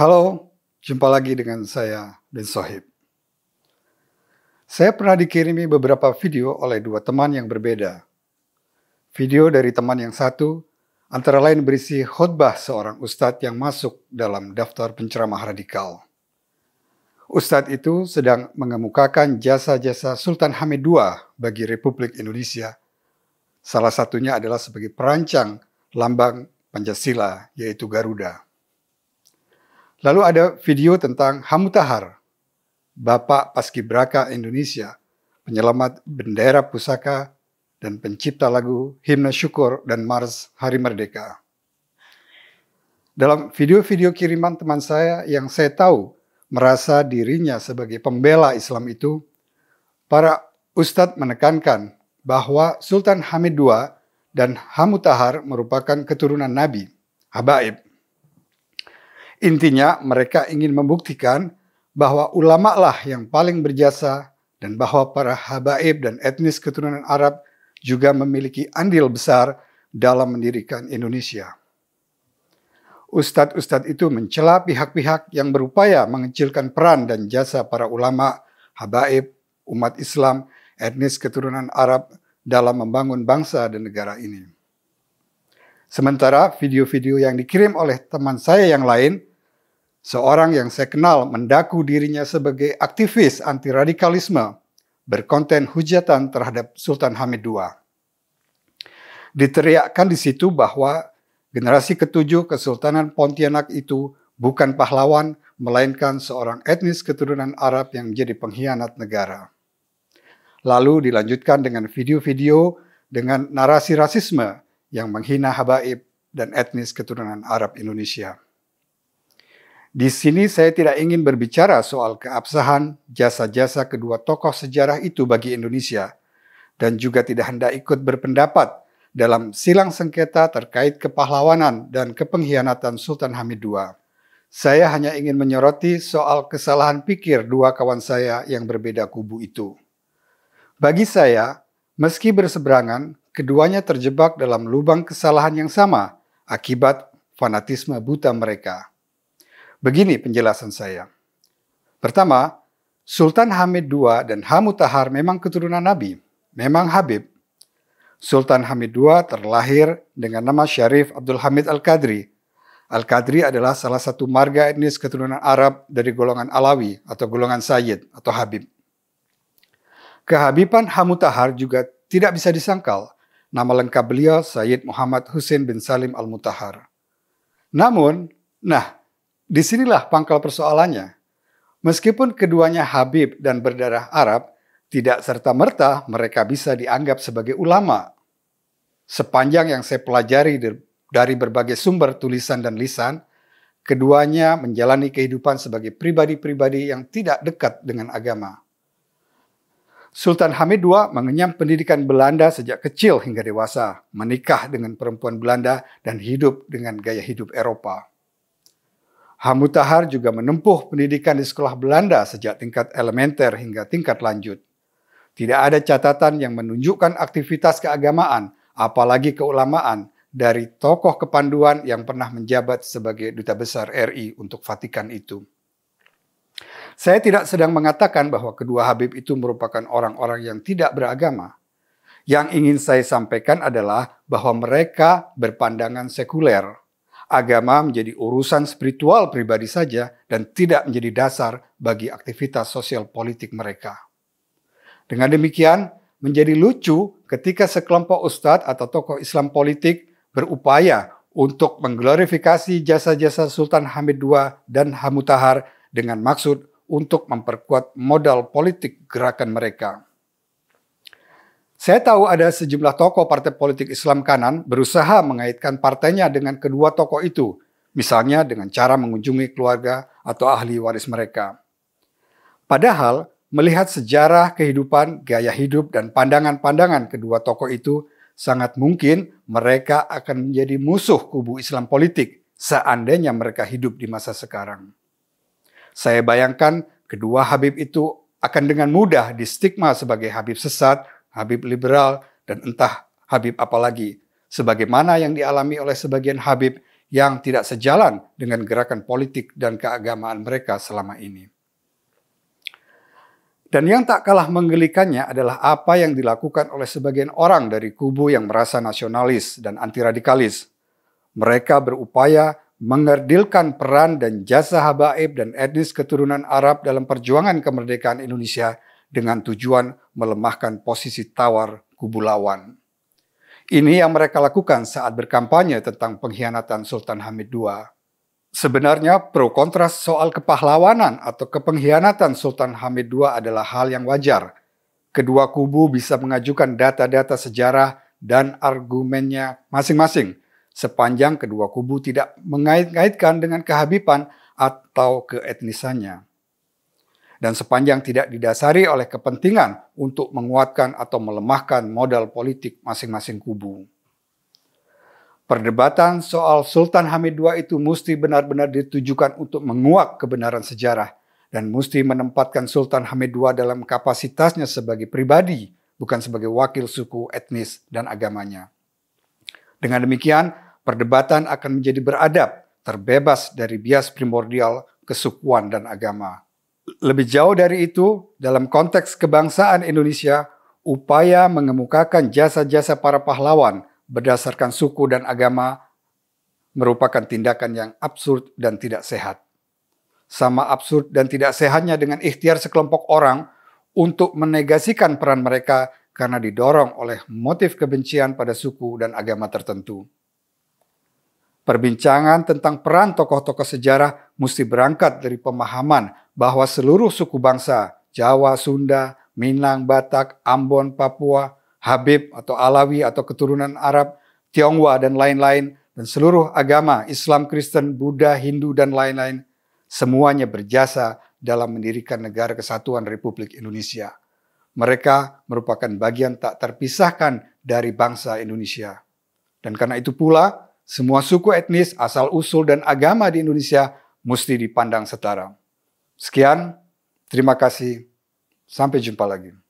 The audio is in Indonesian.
Halo, jumpa lagi dengan saya Ben Sohib. Saya pernah dikirimi beberapa video oleh dua teman yang berbeda. Video dari teman yang satu antara lain berisi khutbah seorang ustadz yang masuk dalam daftar penceramah radikal. Ustadz itu sedang mengemukakan jasa-jasa Sultan Hamid II bagi Republik Indonesia. Salah satunya adalah sebagai perancang lambang Pancasila, yaitu Garuda. Lalu ada video tentang Hamutahar, Bapak Paskibraka Indonesia, penyelamat bendera pusaka dan pencipta lagu Himna Syukur dan Mars Hari Merdeka. Dalam video-video kiriman teman saya yang saya tahu merasa dirinya sebagai pembela Islam itu, para ustadz menekankan bahwa Sultan Hamid II dan Hamutahar merupakan keturunan Nabi, Habaib, Intinya mereka ingin membuktikan bahwa ulama lah yang paling berjasa dan bahwa para habaib dan etnis keturunan Arab juga memiliki andil besar dalam mendirikan Indonesia. Ustadz-ustadz itu mencela pihak-pihak yang berupaya mengecilkan peran dan jasa para ulama, habaib, umat Islam, etnis keturunan Arab dalam membangun bangsa dan negara ini. Sementara video-video yang dikirim oleh teman saya yang lain Seorang yang saya kenal mendaku dirinya sebagai aktivis anti-radikalisme berkonten hujatan terhadap Sultan Hamid II. Diteriakkan di situ bahwa generasi ketujuh Kesultanan Pontianak itu bukan pahlawan, melainkan seorang etnis keturunan Arab yang menjadi pengkhianat negara. Lalu dilanjutkan dengan video-video dengan narasi rasisme yang menghina habaib dan etnis keturunan Arab Indonesia. Di sini saya tidak ingin berbicara soal keabsahan jasa-jasa kedua tokoh sejarah itu bagi Indonesia dan juga tidak hendak ikut berpendapat dalam silang sengketa terkait kepahlawanan dan kepengkhianatan Sultan Hamid II. Saya hanya ingin menyoroti soal kesalahan pikir dua kawan saya yang berbeda kubu itu. Bagi saya, meski berseberangan, keduanya terjebak dalam lubang kesalahan yang sama akibat fanatisme buta mereka. Begini penjelasan saya. Pertama, Sultan Hamid II dan Hamutahar memang keturunan Nabi, memang Habib. Sultan Hamid II terlahir dengan nama Syarif Abdul Hamid Al-Qadri. Al-Qadri adalah salah satu marga etnis keturunan Arab dari golongan Alawi atau golongan Sayyid atau Habib. Kehabiban Hamutahar juga tidak bisa disangkal. Nama lengkap beliau Sayyid Muhammad Husin bin Salim Al-Mutahar. Namun, nah Disinilah pangkal persoalannya. Meskipun keduanya Habib dan berdarah Arab, tidak serta-merta mereka bisa dianggap sebagai ulama. Sepanjang yang saya pelajari dari berbagai sumber tulisan dan lisan, keduanya menjalani kehidupan sebagai pribadi-pribadi yang tidak dekat dengan agama. Sultan Hamid II mengenyam pendidikan Belanda sejak kecil hingga dewasa, menikah dengan perempuan Belanda dan hidup dengan gaya hidup Eropa. Hamutahar juga menempuh pendidikan di sekolah Belanda sejak tingkat elementer hingga tingkat lanjut. Tidak ada catatan yang menunjukkan aktivitas keagamaan, apalagi keulamaan, dari tokoh kepanduan yang pernah menjabat sebagai duta besar RI untuk Vatikan itu. Saya tidak sedang mengatakan bahwa kedua Habib itu merupakan orang-orang yang tidak beragama. Yang ingin saya sampaikan adalah bahwa mereka berpandangan sekuler, agama menjadi urusan spiritual pribadi saja dan tidak menjadi dasar bagi aktivitas sosial politik mereka. Dengan demikian, menjadi lucu ketika sekelompok ustadz atau tokoh Islam politik berupaya untuk mengglorifikasi jasa-jasa Sultan Hamid II dan Hamutahar dengan maksud untuk memperkuat modal politik gerakan mereka. Saya tahu ada sejumlah tokoh partai politik Islam kanan berusaha mengaitkan partainya dengan kedua tokoh itu, misalnya dengan cara mengunjungi keluarga atau ahli waris mereka. Padahal, melihat sejarah kehidupan, gaya hidup, dan pandangan-pandangan kedua tokoh itu, sangat mungkin mereka akan menjadi musuh kubu Islam politik seandainya mereka hidup di masa sekarang. Saya bayangkan kedua Habib itu akan dengan mudah distigma sebagai Habib sesat Habib liberal, dan entah Habib apalagi. Sebagaimana yang dialami oleh sebagian Habib yang tidak sejalan dengan gerakan politik dan keagamaan mereka selama ini. Dan yang tak kalah menggelikannya adalah apa yang dilakukan oleh sebagian orang dari kubu yang merasa nasionalis dan anti antiradikalis. Mereka berupaya mengerdilkan peran dan jasa habaib dan etnis keturunan Arab dalam perjuangan kemerdekaan Indonesia dengan tujuan melemahkan posisi tawar kubu lawan. Ini yang mereka lakukan saat berkampanye tentang pengkhianatan Sultan Hamid II. Sebenarnya pro kontras soal kepahlawanan atau kepengkhianatan Sultan Hamid II adalah hal yang wajar. Kedua kubu bisa mengajukan data-data sejarah dan argumennya masing-masing sepanjang kedua kubu tidak mengait-ngaitkan dengan kehabiban atau keetnisannya dan sepanjang tidak didasari oleh kepentingan untuk menguatkan atau melemahkan modal politik masing-masing kubu. Perdebatan soal Sultan Hamid II itu mesti benar-benar ditujukan untuk menguak kebenaran sejarah dan mesti menempatkan Sultan Hamid II dalam kapasitasnya sebagai pribadi, bukan sebagai wakil suku, etnis, dan agamanya. Dengan demikian, perdebatan akan menjadi beradab, terbebas dari bias primordial kesukuan dan agama. Lebih jauh dari itu, dalam konteks kebangsaan Indonesia, upaya mengemukakan jasa-jasa para pahlawan berdasarkan suku dan agama merupakan tindakan yang absurd dan tidak sehat. Sama absurd dan tidak sehatnya dengan ikhtiar sekelompok orang untuk menegasikan peran mereka karena didorong oleh motif kebencian pada suku dan agama tertentu. Perbincangan tentang peran tokoh-tokoh sejarah mesti berangkat dari pemahaman bahwa seluruh suku bangsa Jawa, Sunda, Minang, Batak, Ambon, Papua, Habib atau Alawi atau keturunan Arab, Tionghoa dan lain-lain dan seluruh agama Islam, Kristen, Buddha, Hindu dan lain-lain semuanya berjasa dalam mendirikan negara kesatuan Republik Indonesia. Mereka merupakan bagian tak terpisahkan dari bangsa Indonesia. Dan karena itu pula, semua suku etnis, asal usul dan agama di Indonesia mesti dipandang setara. Sekian, terima kasih. Sampai jumpa lagi.